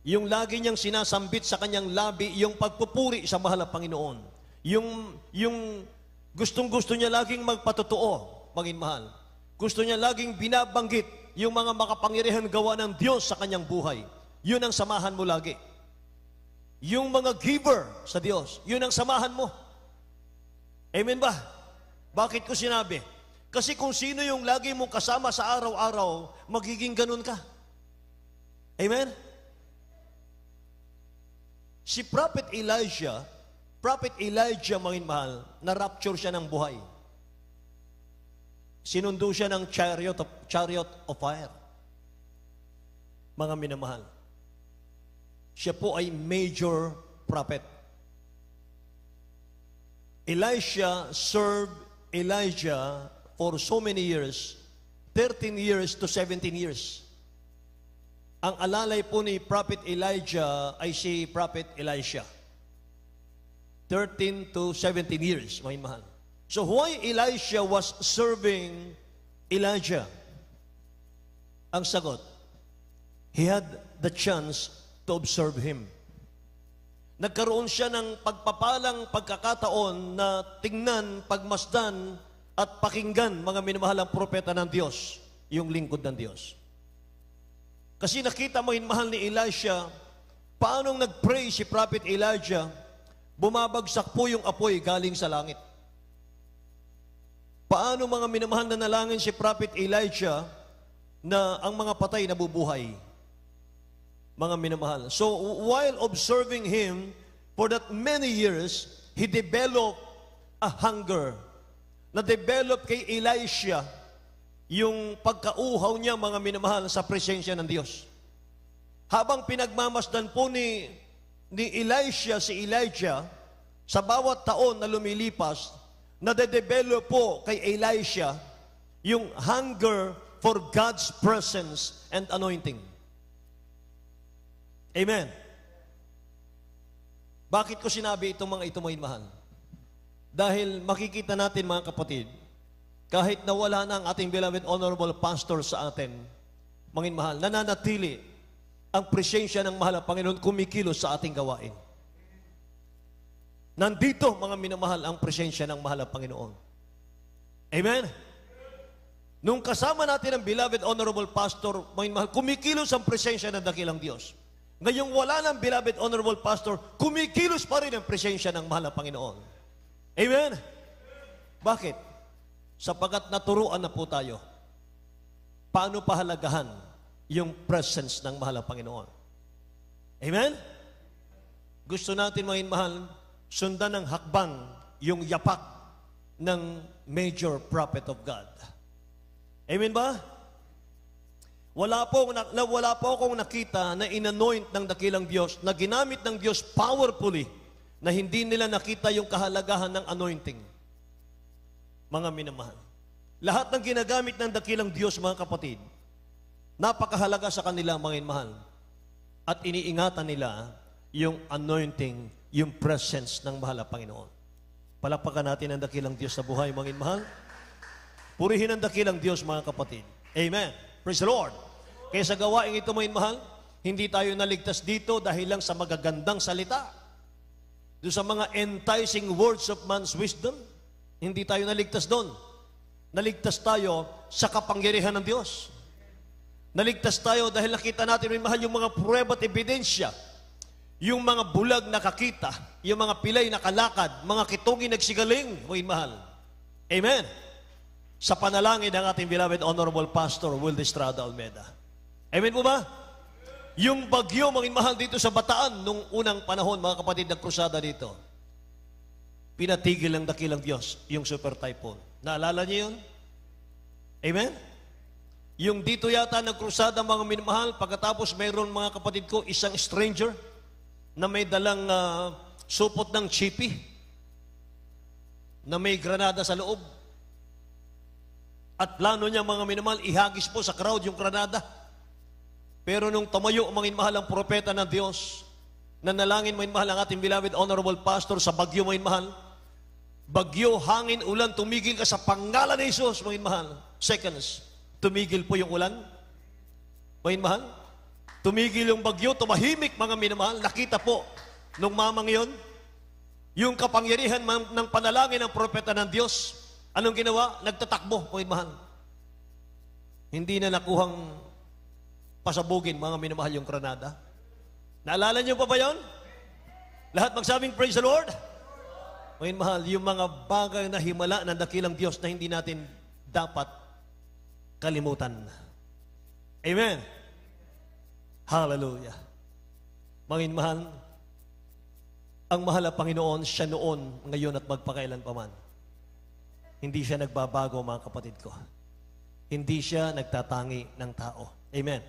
Yung lagi niyang sinasambit sa kanyang labi, yung pagpupuri sa mahal na Panginoon. Yung, yung gustong-gusto niya laging magpatotoo, maging mahal. Gusto niya laging binabanggit yung mga makapangyarihan gawa ng Diyos sa kanyang buhay. Yun ang samahan mo lagi. Yung mga giver sa Diyos, yun ang samahan mo. Amen ba? Bakit ko sinabi? Kasi kung sino yung lagi mong kasama sa araw-araw, magiging ganun ka. Amen? Si Prophet Elijah, Prophet Elijah, mga mahal, na-rapture siya ng buhay. Sinundo siya ng chariot of, chariot of fire. Mga minamahal. Siya po ay major prophet. Elisha served Elijah for so many years, 13 years to 17 years. Ang alalay po ni Prophet Elijah ay si Prophet Elisha. 13 to 17 years, mga mahal. So why Elisha was serving Elijah? Ang sagot, he had the chance to observe him. Nagkaroon siya ng pagpapalang pagkakataon na tingnan, pagmasdan, at pakinggan mga minamahalang propeta ng Diyos, yung lingkod ng Diyos. Kasi nakita mo yung mahal ni Elisha, paanong nag-pray si Prophet Elijah, bumabagsak po yung apoy galing sa langit. Paano mga minamahal na nalangin si Prophet Elijah na ang mga patay nabubuhay? Mga minamahal. So while observing him for that many years, he developed a hunger. na developed kay Elijah yung pagkauhaw niya, mga minamahal, sa presensya ng Diyos. Habang pinagmamasdan po ni, ni Elisha, si Elijah, sa bawat taon na lumilipas, nadedevelop po kay Elisha yung hunger for God's presence and anointing. Amen. Bakit ko sinabi itong mga ito, mahal? Dahil makikita natin, mga kapatid, kahit nawala na ang ating beloved honorable pastor sa atin, mangin mahal, nananatili ang presensya ng mahal ang Panginoon kumikilos sa ating gawain. Nandito, mga minamahal, ang presensya ng mahal ang Panginoon. Amen? Nung kasama natin ang beloved honorable pastor, mangin mahal, kumikilos ang presensya ng dakilang Diyos. Ngayong wala ng beloved honorable pastor, kumikilos pa rin ang presensya ng mahal na Panginoon. Amen? Bakit? Sapagat naturuan na po tayo paano pahalagahan yung presence ng mahal na Panginoon. Amen? Gusto natin maging mahal, sundan ng hakbang yung yapak ng major prophet of God. Amen ba? Wala po, na, wala po akong nakita na inanoint ng dakilang Diyos, na ginamit ng Diyos powerfully, na hindi nila nakita yung kahalagahan ng anointing mga minamahal. Lahat ng ginagamit ng dakilang Diyos, mga kapatid, napakahalaga sa kanila, mga minamahal. At iniingatan nila yung anointing, yung presence ng mahal na Panginoon. Palakpakan natin ang dakilang Diyos sa buhay, mga minamahal. Purihin ang dakilang Diyos, mga kapatid. Amen. Praise the Lord. Kaya sa gawaing ito, mga minamahal, hindi tayo naligtas dito dahil lang sa magagandang salita. Doon sa mga enticing words of man's wisdom, hindi tayo naligtas doon. Naligtas tayo sa kapangyarihan ng Diyos. Naligtas tayo dahil nakita natin, may mahal yung mga pruweba at ebidensya. Yung mga bulag nakakita, yung mga pilay nakalakad, mga kitungin nagsigaling, may mahal. Amen. Sa panalangin ng ating beloved Honorable Pastor Will Estrada Almeda. Amen po ba? Yung bagyo, mga mahal, dito sa Bataan, nung unang panahon, mga kapatid, nagkrusada dito pinatigil ng dakilang Diyos yung super typhoon. Naalala niyo yun? Amen? Yung dito yata nagkrusada mga minamahal, pagkatapos mayroon mga kapatid ko, isang stranger na may dalang uh, supot ng chipi na may granada sa loob. At plano niya mga minamahal, ihagis po sa crowd yung granada. Pero nung tumayo mga minamahal ang propeta ng Diyos, nanalangin mga minamahal ang ating beloved honorable pastor sa bagyo mga minamahal, bagyo, hangin, ulan, tumigil ka sa pangalan ni Jesus, mga mahal. Seconds, tumigil po yung ulan. Mga mahal, tumigil yung bagyo, tumahimik mga minamahal. Nakita po nung mamang yon, yung kapangyarihan ng panalangin ng propeta ng Diyos, anong ginawa? Nagtatakbo, mga mahal. Hindi na nakuhang pasabugin, mga minamahal, yung Granada. Naalala niyo pa ba yon? Lahat magsabing praise the Lord? O yun, mahal, yung mga bagay na himala ng dakilang Diyos na hindi natin dapat kalimutan. Amen. Hallelujah. Mangin mahal, ang mahal ang Panginoon, siya noon, ngayon at magpakailan pa man. Hindi siya nagbabago, mga kapatid ko. Hindi siya nagtatangi ng tao. Amen.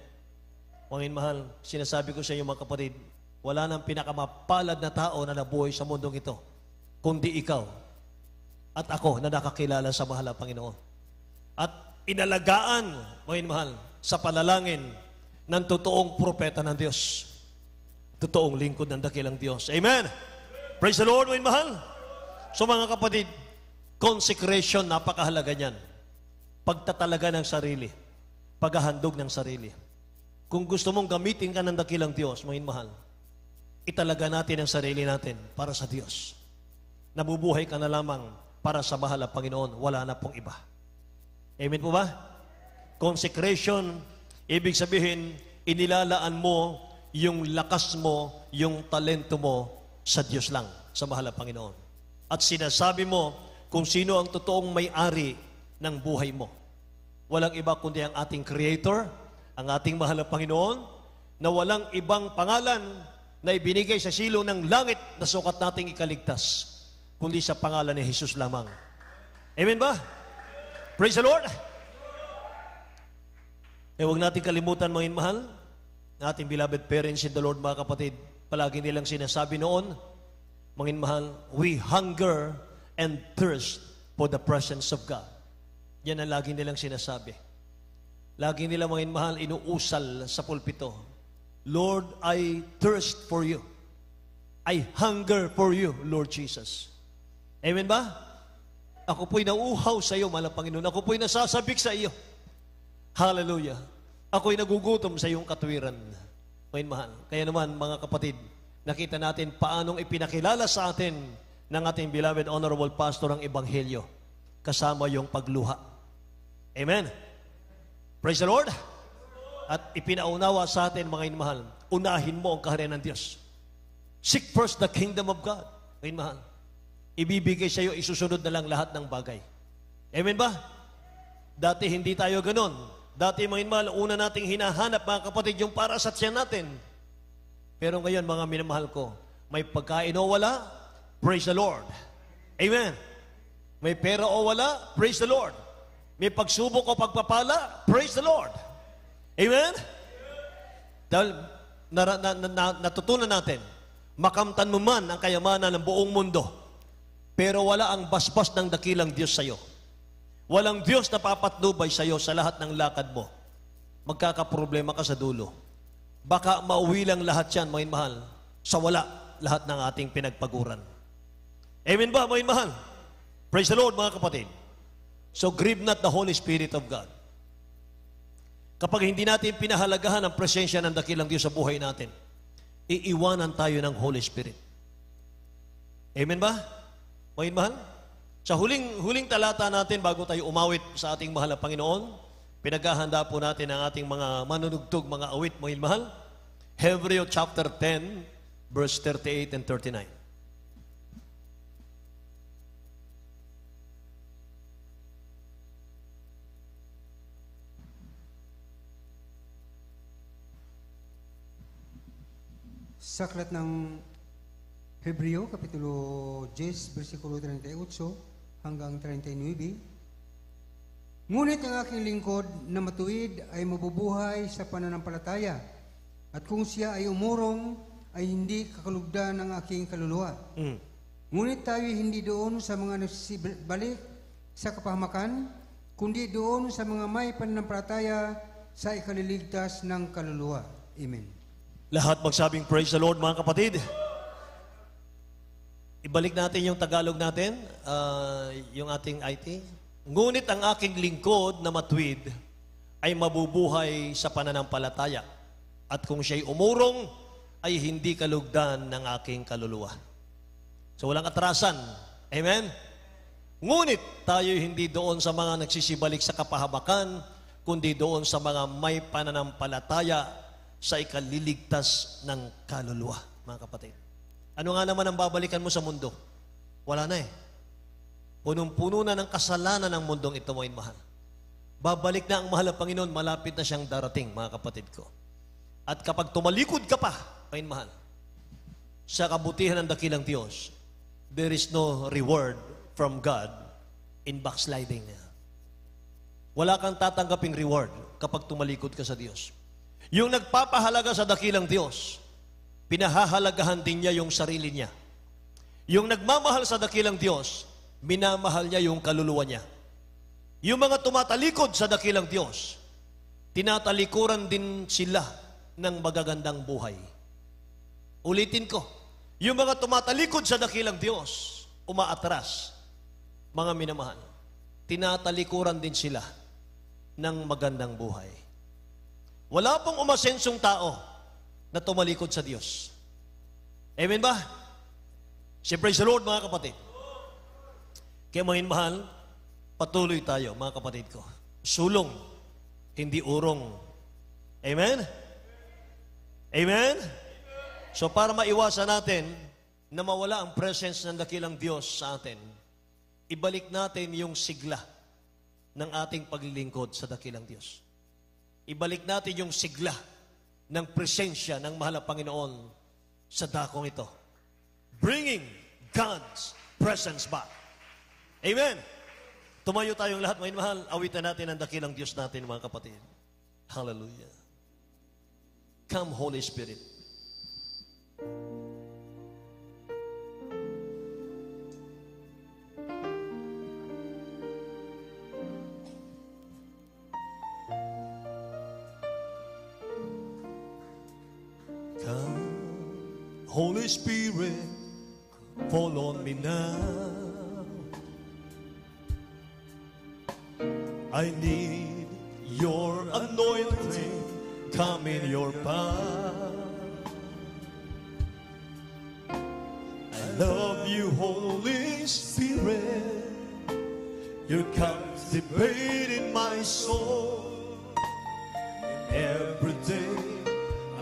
Mangin mahal, sinasabi ko sa iyo, mga kapatid, wala nang pinakamapalad na tao na nabuhay sa mundong ito kundi ikaw at ako na nakakilala sa mahal na Panginoon. At inalagaan, mahin mahal, sa palalangin ng totoong propeta ng Diyos. Totoong lingkod ng dakilang Diyos. Amen! Praise the Lord, mahin mahal! So mga kapatid, consecration, napakahalaga niyan. Pagtatalaga ng sarili. Paghahandog ng sarili. Kung gusto mong gamitin ka ng dakilang Diyos, mahin mahal, italaga natin ang sarili natin para sa Diyos. Nabubuhay ka na lamang para sa mahal na Panginoon. Wala na pong iba. Amen po ba? Consecration, ibig sabihin, inilalaan mo yung lakas mo, yung talento mo sa Diyos lang, sa mahal na Panginoon. At sinasabi mo kung sino ang totoong may-ari ng buhay mo. Walang iba kundi ang ating Creator, ang ating mahal na Panginoon, na walang ibang pangalan na ibinigay sa silo ng langit na sukat nating ikaligtas kundi sa pangalan ni Jesus lamang. Amen ba? Praise the Lord! Eh, huwag natin kalimutan, mga inmahal, na ating beloved parents in the Lord, mga kapatid, palagi nilang sinasabi noon, mga inmahal, we hunger and thirst for the presence of God. Yan ang lagi nilang sinasabi. Lagi nilang, mga inmahal, inuusal sa pulpito. Lord, I thirst for you. I hunger for you, Lord Jesus. Amen ba? Ako po'y nauuhaw sa iyo, malang Panginoon. Ako po'y nasasabik sa iyo. Hallelujah. Ako'y nagugutom sa iyong katwiran. Ngayon, mahal. Kaya naman, mga kapatid, nakita natin paanong ipinakilala sa atin ng ating beloved honorable pastor ang ebanghelyo kasama yung pagluha. Amen. Praise the Lord. At ipinaunawa sa atin, mga inmahal, unahin mo ang kaharian ng Diyos. Seek first the kingdom of God. Ngayon, mahal ibibigay sa iyo, isusunod na lang lahat ng bagay. Amen ba? Dati hindi tayo ganun. Dati mga inmal, una nating hinahanap mga kapatid yung para sa tiyan natin. Pero ngayon mga minamahal ko, may pagkain o wala, praise the Lord. Amen. May pera o wala, praise the Lord. May pagsubok o pagpapala, praise the Lord. Amen? Dahil na, na, na, natutunan natin, makamtan mo man ang kayamanan ng buong mundo pero wala ang basbas ng dakilang Diyos sa iyo. Walang Diyos na papatnubay sa iyo sa lahat ng lakad mo. Magkakaproblema ka sa dulo. Baka mauwi lang lahat yan, mahin mahal, sa wala lahat ng ating pinagpaguran. Amen ba, mahin mahal? Praise the Lord, mga kapatid. So grieve not the Holy Spirit of God. Kapag hindi natin pinahalagahan ang presensya ng dakilang Diyos sa buhay natin, iiwanan tayo ng Holy Spirit. Amen ba? Mga mahal, sa huling, huling talata natin bago tayo umawit sa ating mahal na Panginoon, pinaghahanda po natin ang ating mga manunugtog, mga awit, mga mahal. Hebreo chapter 10, verse 38 and 39. Saklat ng Hebreo capítulo 10 versículo 38 hanggang 39. Ngunit ang aking lingkod na matuwid ay mabubuhay sa pananampalataya at kung siya ay umurong ay hindi kakalugdan ng aking kaluluwa. Mm. Ngunit tayo hindi doon sa mga balik sa kapahamakan, kundi doon sa mga may pananampalataya sa ikaliligtas ng kaluluwa. Amen. Lahat magsabing praise the Lord mga kapatid. Ibalik natin yung Tagalog natin, uh, yung ating IT. Ngunit ang aking lingkod na matwid ay mabubuhay sa pananampalataya. At kung siya'y umurong, ay hindi kalugdan ng aking kaluluwa. So walang atrasan. Amen? Ngunit tayo hindi doon sa mga nagsisibalik sa kapahabakan, kundi doon sa mga may pananampalataya sa ikaliligtas ng kaluluwa, mga kapatid. Ano nga naman ang babalikan mo sa mundo? Wala na eh. Punong-puno na ng kasalanan ng mundong ito, mga mahal. Babalik na ang mahal ng Panginoon, malapit na siyang darating, mga kapatid ko. At kapag tumalikod ka pa, kain mahal, sa kabutihan ng dakilang Diyos, there is no reward from God in backsliding. Wala kang tatanggaping reward kapag tumalikod ka sa Diyos. Yung nagpapahalaga sa dakilang Diyos, pinahahalagahan din niya yung sarili niya. Yung nagmamahal sa dakilang Diyos, minamahal niya yung kaluluwa niya. Yung mga tumatalikod sa dakilang Diyos, tinatalikuran din sila ng magagandang buhay. Ulitin ko, yung mga tumatalikod sa dakilang Diyos, umaatras, mga minamahal, tinatalikuran din sila ng magandang buhay. Wala pong umasensong tao na tumalikod sa Diyos. Amen ba? Say praise Lord mga kapatid. Kaya mga mahal, patuloy tayo mga kapatid ko. Sulong, hindi urong. Amen? Amen? So para maiwasan natin na mawala ang presence ng dakilang Diyos sa atin, ibalik natin yung sigla ng ating paglilingkod sa dakilang Diyos. Ibalik natin yung sigla ng presensya ng mahal na Panginoon sa dakong ito. Bringing God's presence back. Amen! Tumayo tayong lahat, mga mahal. Awitan natin ang dakilang Diyos natin, mga kapatid. Hallelujah. Come, Holy Spirit. Holy Spirit, fall on me now. I need your anointing, come in your power. I love you, Holy Spirit, you're captivating my soul. And every day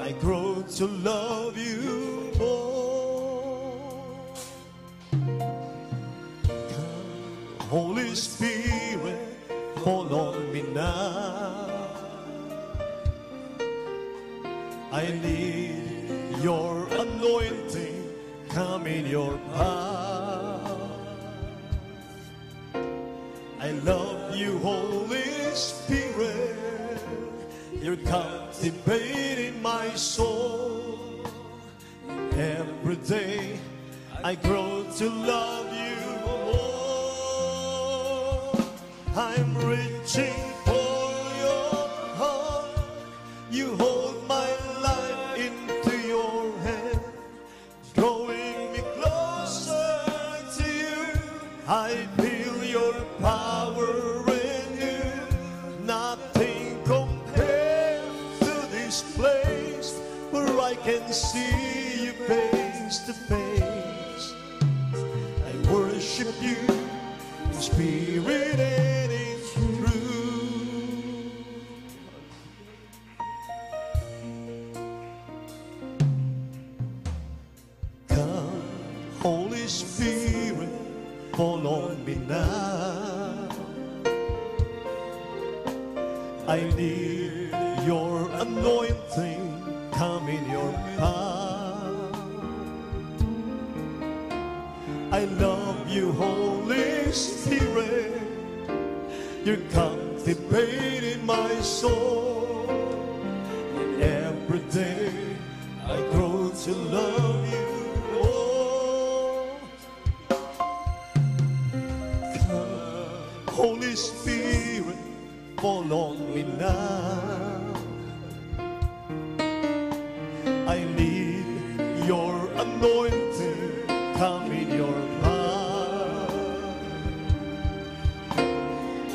I grow to love you I need your anointing. Come in your path. I love you, Holy Spirit. You're captivating my soul. Every day I grow to love you more. I'm reaching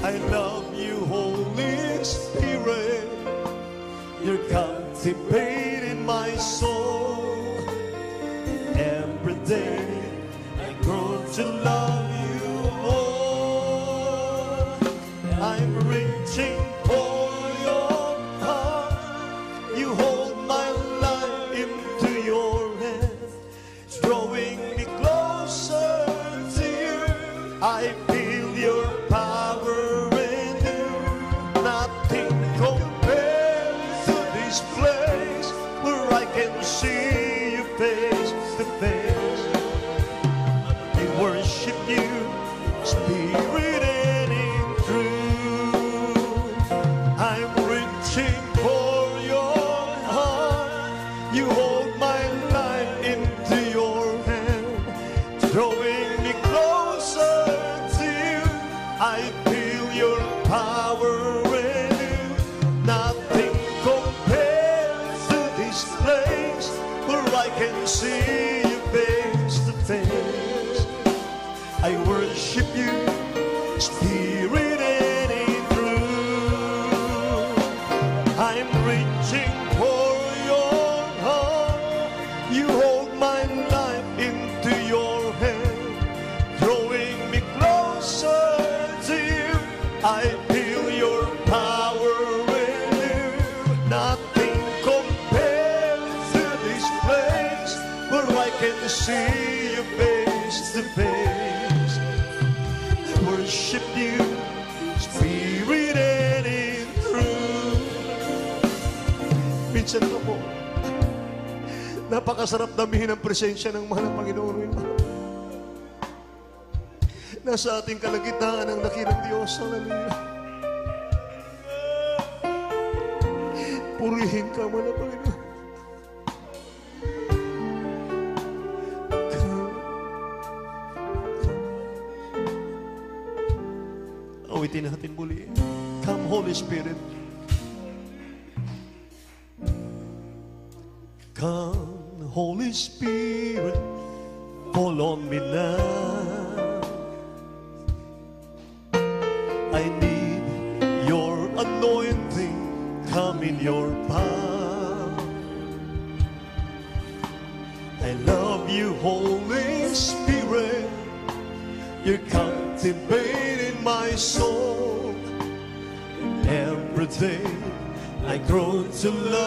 I love you, Holy Spirit. You're captivating my soul every day. the best. They worship you, spirit and in truth. Minsan na po, napakasarap damihin ang presensya ng mahal na Panginoon. Nasa ating kalagitnaan ang dakilang Diyos. Hallelujah. Purihin ka, mga Panginoon. gamitin natin muli. Come, Holy Spirit. Come, Holy Spirit, fall on me now. I need your anointing, come in your power. I love you, Holy Spirit, you're captivating my soul. to love.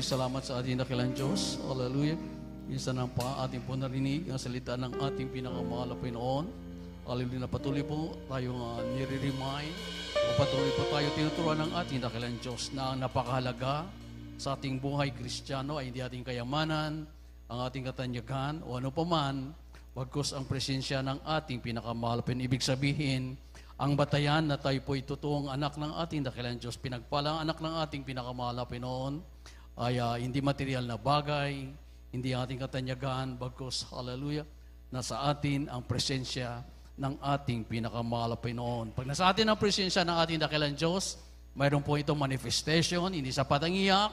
Maraming salamat sa ating dakilang Diyos. Hallelujah. Minsan ang pa ating po narinig ang salita ng ating pinakamahal na Pinoon. Hallelujah patuloy po tayo uh, nire-remind o patuloy po tayo tinuturuan ng ating dakilang Diyos na napakahalaga sa ating buhay kristyano ay hindi ating kayamanan, ang ating katanyagan o ano paman, bagkos ang presensya ng ating pinakamahal. Ibig sabihin, ang batayan na tayo po ay totoong anak ng ating dakilang Diyos, pinagpalang anak ng ating pinakamahal na Pinoon, ay uh, hindi material na bagay, hindi ating katanyagan, bagkos, hallelujah, nasa atin ang presensya ng ating pinakamahal Panginoon. Pag nasa atin ang presensya ng ating dakilang Diyos, mayroon po itong manifestation, hindi sapat ang iyak,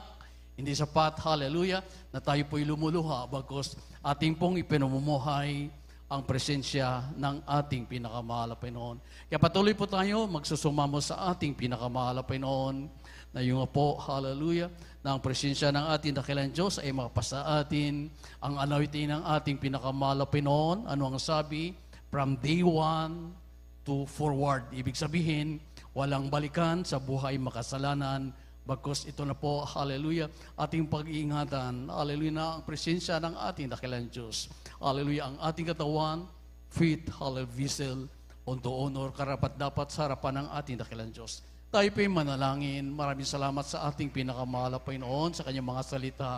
hindi sapat, hallelujah, na tayo po'y lumuluha, bagkos ating pong ipinamumuhay ang presensya ng ating pinakamahal Panginoon. Kaya patuloy po tayo magsusumamo sa ating pinakamahal Panginoon na yung po, hallelujah, na ang presensya ng ating dakilang Diyos ay makapasa atin ang anointing ng ating pinakamalapinon. Ano ang sabi? From day one to forward. Ibig sabihin, walang balikan sa buhay makasalanan Bagkos ito na po, hallelujah, ating pag-iingatan, hallelujah na ang presensya ng ating dakilang Diyos. Hallelujah, ang ating katawan, faith, hallelujah, vessel, unto honor, karapat dapat sa harapan ng ating dakilang Diyos. Tayo po'y manalangin. Maraming salamat sa ating pinakamahal na Panginoon sa kanyang mga salita.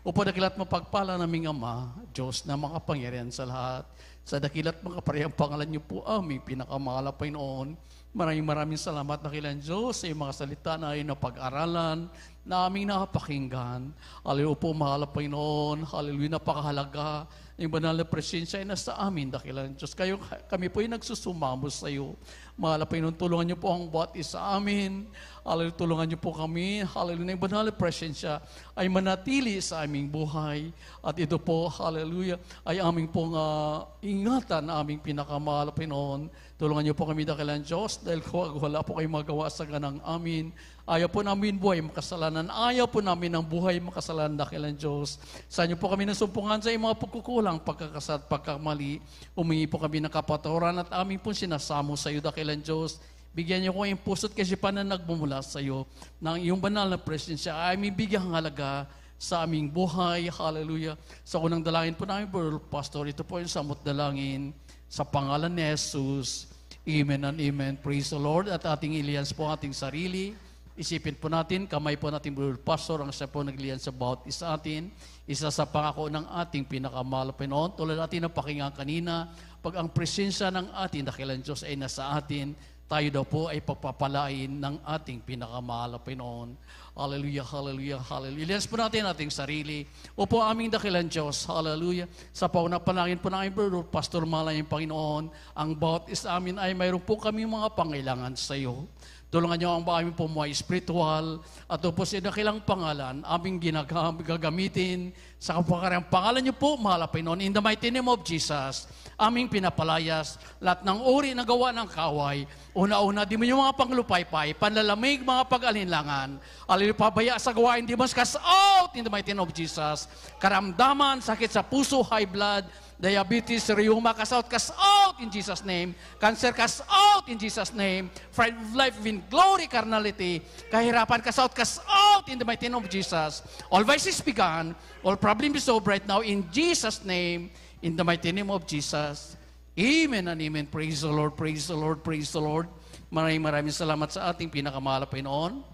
O padakilat mapagpala naming Ama, Diyos na makapangyarihan sa lahat. Sa dakilat makaparehang pangalan niyo po aming pinakamahal na Panginoon. Maraming maraming salamat na kilan Diyos sa iyong mga salita na ay napag-aralan, na aming napakinggan. Hallelujah po, mahal Panginoon. Hallelujah, napakahalaga yung banal na presensya ay nasa amin, dakila Diyos. Kayo, kami po ay nagsusumamo sa iyo. Mahal Panginoon, tulungan niyo po ang bawat sa amin. Hallelujah, tulungan niyo po kami. Hallelujah, yung banal na presensya ay manatili sa aming buhay. At ito po, hallelujah, ay aming pong uh, ingatan na aming pinakamahal Panginoon Tulungan niyo po kami dakilan Diyos dahil kung wala po kayong magawa sa ganang amin. Ayaw po namin buhay makasalanan. Ayaw po namin ang buhay makasalanan dakilan Diyos. Sa inyo po kami nasumpungan sa mga pagkukulang, pagkakasat, pagkamali. Umingi po kami ng kapatawaran at amin po sinasamo sa iyo dakilan Diyos. Bigyan niyo ko yung puso't kasipan na nagmumula sa iyo ng iyong banal na presensya ay may bigyang halaga sa aming buhay. Hallelujah. Sa unang dalangin po namin, Brother Pastor, ito po yung samot dalangin sa pangalan ni Jesus. Amen and amen. Praise the Lord. At ating iliyans po ating sarili. Isipin po natin, kamay po natin Brother Pastor ang siya po nagliyan sa bawat isa atin. Isa sa pangako ng ating pinakamahal Pinoon. Tulad natin ang pakinggan kanina, pag ang presensya ng ating dakilan Diyos ay nasa atin, tayo daw po ay pagpapalain ng ating pinakamahal na Pinoon. Hallelujah, hallelujah, hallelujah. Ilas po natin ating sarili. Opo aming dakilan Diyos, hallelujah. Sa paunapanangin po ng aming brother, Pastor Malay ang Panginoon, ang bawat is amin ay mayroon po kami mga pangailangan sa iyo. Tulungan niyo ang kami po mga spiritual at upos sa dakilang pangalan aming ginagamitin sa kapakarang pangalan niyo po, mahal Panginoon. In the mighty name of Jesus, aming pinapalayas lahat ng uri na gawa ng kaway. Una-una, di mo yung mga panglupaypay, panlalamig, mga pag-alinlangan. Alilipabaya sa gawain, di mas cast out in the mighty name of Jesus. Karamdaman, sakit sa puso, high blood, Diabetes, reuma, cast out, cast out in Jesus' name. Cancer, cast out in Jesus' name. Pride of life win glory, carnality. Kahirapan, cast out, cast out in the mighty name of Jesus. All vices be All problems is over right now in Jesus' name. In the mighty name of Jesus. Amen and amen. Praise the Lord, praise the Lord, praise the Lord. Maraming maraming salamat sa ating pinakamahal Panginoon.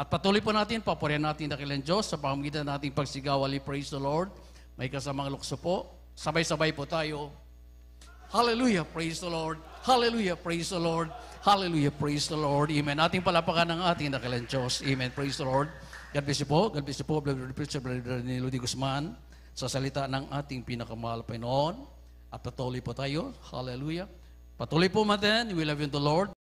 At patuloy po natin, papurihan natin dakilang Diyos sa pamamagitan ng ating pagsigaw, praise the Lord. May kasamang lukso po. Sabay-sabay po tayo. Hallelujah, praise the Lord. Hallelujah, praise the Lord. Hallelujah, praise the Lord. Amen. Ating palapakan ng ating nakilang Diyos. Amen, praise the Lord. God bless you po. God bless you po, Brother Preacher, Brother ni Ludi Guzman, sa salita ng ating pinakamahal Panginoon. At patuloy po tayo. Hallelujah. Patuloy po natin. We love you the Lord.